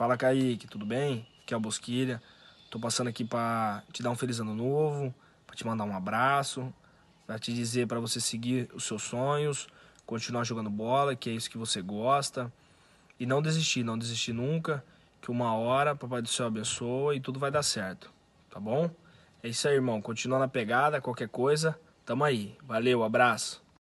Fala Kaique, tudo bem? Aqui é o Bosquilha. Tô passando aqui para te dar um feliz ano novo, para te mandar um abraço, para te dizer para você seguir os seus sonhos, continuar jogando bola, que é isso que você gosta, e não desistir, não desistir nunca, que uma hora papai do céu abençoa e tudo vai dar certo, tá bom? É isso aí, irmão. Continua na pegada, qualquer coisa, tamo aí. Valeu, abraço.